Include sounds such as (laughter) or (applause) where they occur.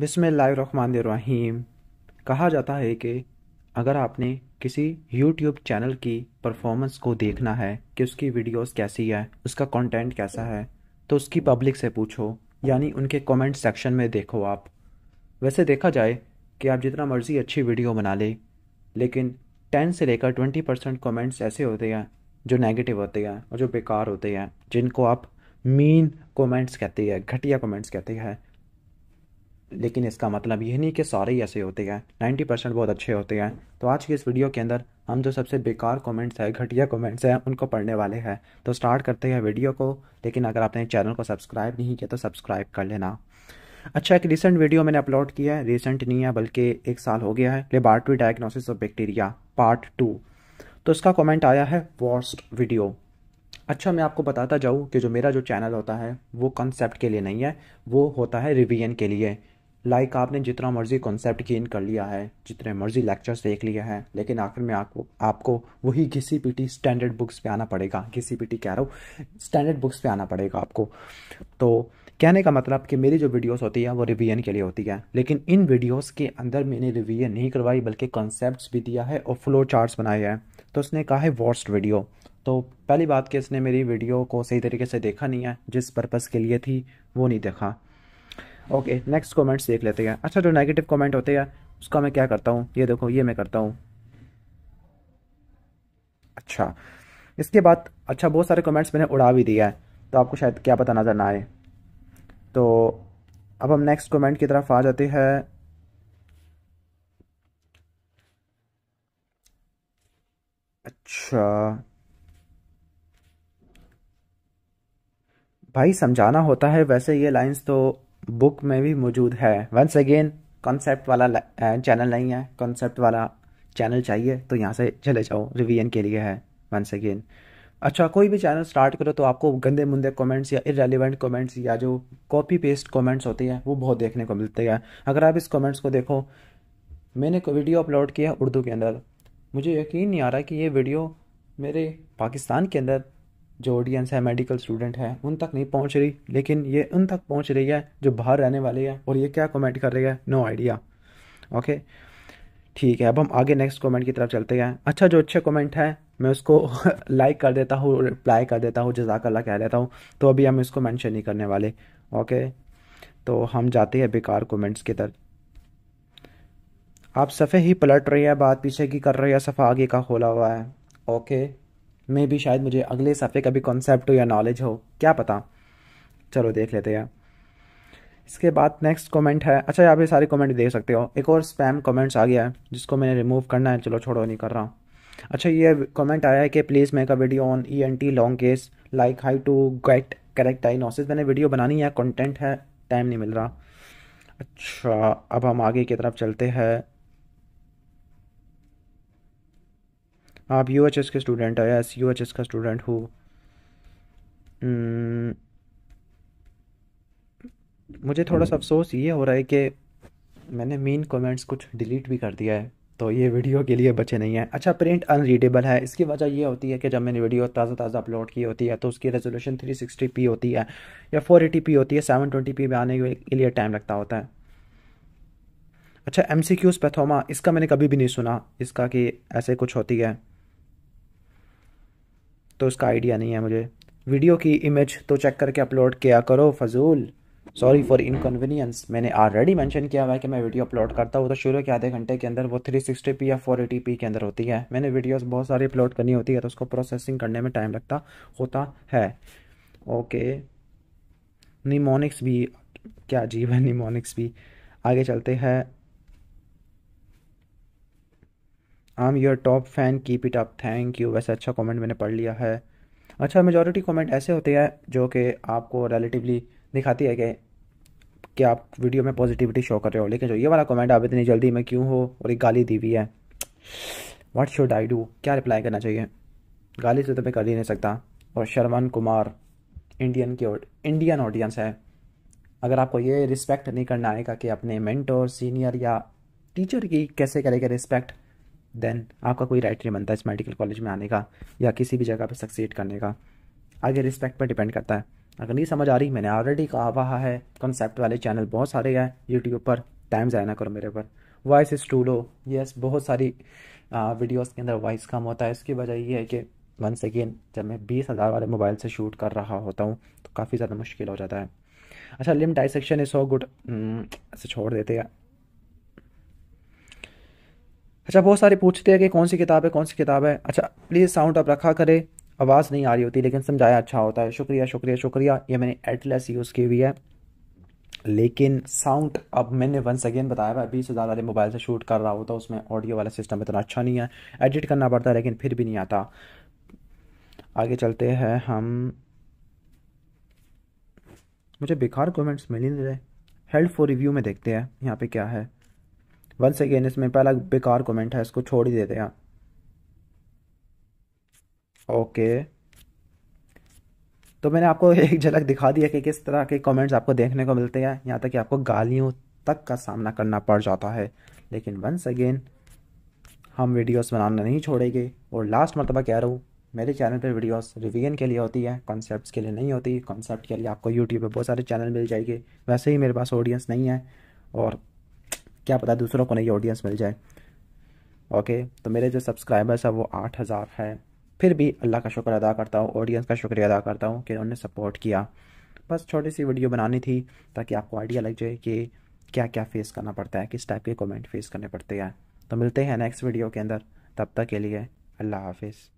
बिसमीम कहा जाता है कि अगर आपने किसी YouTube चैनल की परफॉर्मेंस को देखना है कि उसकी वीडियोस कैसी है उसका कंटेंट कैसा है तो उसकी पब्लिक से पूछो यानी उनके कमेंट सेक्शन में देखो आप वैसे देखा जाए कि आप जितना मर्ज़ी अच्छी वीडियो बना ले, लेकिन टेन से लेकर ट्वेंटी परसेंट कॉमेंट्स ऐसे होते हैं जो नेगेटिव होते हैं और जो बेकार होते हैं जिनको आप मीन कॉमेंट्स कहते हैं घटिया कमेंट्स कहते हैं लेकिन इसका मतलब ये नहीं कि सारे ही ऐसे होते हैं नाइन्टी परसेंट बहुत अच्छे होते हैं तो आज की इस वीडियो के अंदर हम जो सबसे बेकार कमेंट्स हैं घटिया कमेंट्स हैं उनको पढ़ने वाले हैं तो स्टार्ट करते हैं वीडियो को लेकिन अगर आपने चैनल को सब्सक्राइब नहीं किया तो सब्सक्राइब कर लेना अच्छा एक रिसेंट वीडियो मैंने अपलोड किया है रिसेंट नहीं है बल्कि एक साल हो गया है laboratory diagnosis of bacteria part two तो इसका कॉमेंट आया है वॉस्ट वीडियो अच्छा मैं आपको बताता जाऊँ कि जो मेरा जो चैनल होता है वो कंसेप्ट के लिए नहीं है वो होता है रिवीजन के लिए लाइक like आपने जितना मर्जी कॉन्सेप्ट गेन कर लिया है जितने मर्जी लेक्चर्स देख लिया है लेकिन आखिर में आपको आपको वही घिसी पीटी स्टैंडर्ड बुक्स पे आना पड़ेगा घिसी पीटी कह रहा हूँ स्टैंडर्ड बुक्स पे आना पड़ेगा आपको तो कहने का मतलब कि मेरी जो वीडियोस होती है वो रिवीजन के लिए होती है लेकिन इन वीडियोस के अंदर मैंने रिवीजन नहीं करवाई बल्कि कॉन्सेप्ट्स भी दिया है और फ्लो चार्ट्स बनाए हैं तो उसने कहा है वर्स्ट वीडियो तो पहली बात कि इसने मेरी वीडियो को सही तरीके से देखा नहीं है जिस पर्पज़ के लिए थी वो नहीं देखा ओके नेक्स्ट कॉमेंट्स देख लेते हैं अच्छा जो नेगेटिव कॉमेंट होते हैं उसका मैं क्या करता हूँ ये देखो ये मैं करता हूँ अच्छा इसके बाद अच्छा बहुत सारे कमेंट्स मैंने उड़ा भी दिया है तो आपको शायद क्या पता नज़र ना आए तो अब हम नेक्स्ट कमेंट की तरफ आ जाते हैं अच्छा भाई समझाना होता है वैसे ये लाइंस तो बुक में भी मौजूद है वंस अगेन कॉन्सेप्ट वाला चैनल नहीं है कॉन्सेप्ट वाला चैनल चाहिए तो यहाँ से चले जाओ रिवीजन के लिए है वंस अगेन अच्छा कोई भी चैनल स्टार्ट करो तो आपको गंदे मुंदे कमेंट्स या इरेलीवेंट कमेंट्स या जो कॉपी पेस्ट कमेंट्स होती हैं वो बहुत देखने को मिलते हैं अगर आप इस कमेंट्स को देखो मैंने एक वीडियो अपलोड किया उर्दू के अंदर मुझे यकीन नहीं आ रहा कि ये वीडियो मेरे पाकिस्तान के अंदर जो ऑडियंस है मेडिकल स्टूडेंट है उन तक नहीं पहुंच रही लेकिन ये उन तक पहुंच रही है जो बाहर रहने वाले हैं और ये क्या कमेंट कर रही है नो आइडिया ओके ठीक है अब हम आगे नेक्स्ट कमेंट की तरफ चलते हैं अच्छा जो अच्छे कमेंट है मैं उसको लाइक (laughs) कर देता हूँ रिप्लाई कर देता हूँ जजाकल्ला कह देता हूँ तो अभी हम इसको मैंशन नहीं करने वाले ओके तो हम जाते हैं बेकार कमेंट्स की तरफ आप सफ़े ही पलट रही है बात पीछे की कर रही है सफ़ा आगे का खोला हुआ है ओके मे भी शायद मुझे अगले सफ़े का भी कॉन्सेप्ट हो या नॉलेज हो क्या पता चलो देख लेते हैं इसके बाद नेक्स्ट कमेंट है अच्छा आप पे सारे कमेंट देख सकते हो एक और स्पैम कमेंट्स आ गया है जिसको मैंने रिमूव करना है चलो छोड़ो नहीं कर रहा हूँ अच्छा ये कमेंट आया है कि please make a video on E N T long case like how to get correct ऑसिस मैंने वीडियो बनानी है कंटेंट है टाइम नहीं मिल रहा अच्छा अब हम आगे की तरफ चलते हैं आप यू एच एस के स्टूडेंट हो यस यू एच एस का स्टूडेंट हो hmm, मुझे थोड़ा सा hmm. अफसोस ये हो रहा है कि मैंने मेन कमेंट्स कुछ डिलीट भी कर दिया है तो ये वीडियो के लिए बचे नहीं है अच्छा प्रिंट अनरीडेबल है इसकी वजह ये होती है कि जब मैंने वीडियो ताज़ा ताज़ा अपलोड की होती है तो उसकी रेजोल्यूशन 360p होती है या 480p होती है 720p में आने के लिए टाइम लगता होता है अच्छा एम सी क्यूज़ पैथोमा इसका मैंने कभी भी नहीं सुना इसका कि ऐसे कुछ होती है तो उसका आइडिया नहीं है मुझे वीडियो की इमेज तो चेक करके अपलोड किया करो फजूल सॉरी फॉर इनकन्वीनियंस मैंने ऑलरेडी मेंशन किया हुआ है कि मैं वीडियो अपलोड करता हूँ तो शुरू के आधे घंटे के अंदर वो 360p या 480p के अंदर होती है मैंने वीडियोस बहुत सारी अपलोड करनी होती है तो उसको प्रोसेसिंग करने में टाइम लगता होता है ओके निमोनिक्स भी क्या अजीब है निमोनिक्स भी आगे चलते हैं I am your top fan keep it up thank you वैसे अच्छा कमेंट मैंने पढ़ लिया है अच्छा मेजॉरिटी कमेंट ऐसे होते हैं जो कि आपको रिलेटिवली दिखाती है कि कि आप वीडियो में पॉजिटिविटी शो कर रहे हो लेकिन जो ये वाला कमेंट आप इतनी जल्दी में क्यों हो और एक गाली दी हुई है व्हाट शुड आई डू क्या रिप्लाई करना चाहिए गाली से तो मैं कर ही नहीं सकता और शर्मन कुमार इंडियन की इंडियन ऑडियंस है अगर आपको ये रिस्पेक्ट नहीं करना आएगा कि अपने मेंटोर सीनियर या टीचर की कैसे करेगा रिस्पेक्ट देन आपका कोई राइट नहीं बनता इस मेडिकल कॉलेज में आने का या किसी भी जगह पर सक्सीड करने का आगे रिस्पेक्ट पर डिपेंड करता है अगर नहीं समझ आ रही मैंने ऑलरेडी कहा हुआ है कॉन्सेप्ट वाले चैनल बहुत सारे हैं यूट्यूब पर टाइम ज़ाया ना करो मेरे पर वॉइस इज टूलो यस बहुत सारी वीडियोस के अंदर वॉइस कम होता है इसकी वजह ये है कि वंस अगेन जब मैं बीस हज़ार वाले मोबाइल से शूट कर रहा होता हूँ तो काफ़ी ज़्यादा मुश्किल हो जाता है अच्छा limb dissection is so good ऐसे छोड़ देते हैं अच्छा बहुत सारे पूछते हैं कि कौन सी किताब है कौन सी किताब है अच्छा प्लीज़ साउंड आप रखा करें आवाज़ नहीं आ रही होती लेकिन समझाया अच्छा होता है शुक्रिया शुक्रिया शुक्रिया ये मैंने एटलेस यूज़ की हुई है लेकिन साउंड अब मैंने वन सेकेंड बताया हुआ बीस हज़ार वाले मोबाइल से शूट कर रहा होता उसमें ऑडियो वाला सिस्टम इतना अच्छा नहीं है एडिट करना पड़ता है लेकिन फिर भी नहीं आता आगे चलते हैं हम मुझे बेकार कमेंट्स मिल ही नहीं रहे हेल्प फॉर रिव्यू में देखते हैं यहाँ पे क्या है वंस अगेन इसमें पहला बेकार कमेंट है इसको छोड़ ही देते हैं ओके तो मैंने आपको (laughs) एक झलक दिखा दिया कि किस तरह के कमेंट्स आपको देखने को मिलते हैं यहाँ तक कि आपको गालियों तक का सामना करना पड़ जाता है लेकिन वंस अगेन हम वीडियोस बनाना नहीं छोड़ेंगे और लास्ट मरतबा कह रहा हूँ मेरे चैनल पे वीडियोस रिवीजन के लिए होती है कॉन्सेप्ट्स के लिए नहीं होती कॉन्सेप्ट के लिए आपको यूट्यूब पर बहुत सारे चैनल मिल जाएंगे वैसे ही मेरे पास ऑडियंस नहीं है और क्या पता दूसरों को नहीं ऑडियंस मिल जाए ओके तो मेरे जो सब्सक्राइबर्स हैं वो आठ हज़ार हैं फिर भी अल्लाह का शुक्र अदा करता हूँ ऑडियंस का शुक्रिया अदा करता हूँ कि उन्होंने सपोर्ट किया बस छोटी सी वीडियो बनानी थी ताकि आपको आइडिया लग जाए कि क्या क्या फेस करना पड़ता है किस टाइप के कमेंट फेस करने पड़ते हैं तो मिलते हैं नेक्स्ट वीडियो के अंदर तब तक के लिए अल्लाह हाफिज़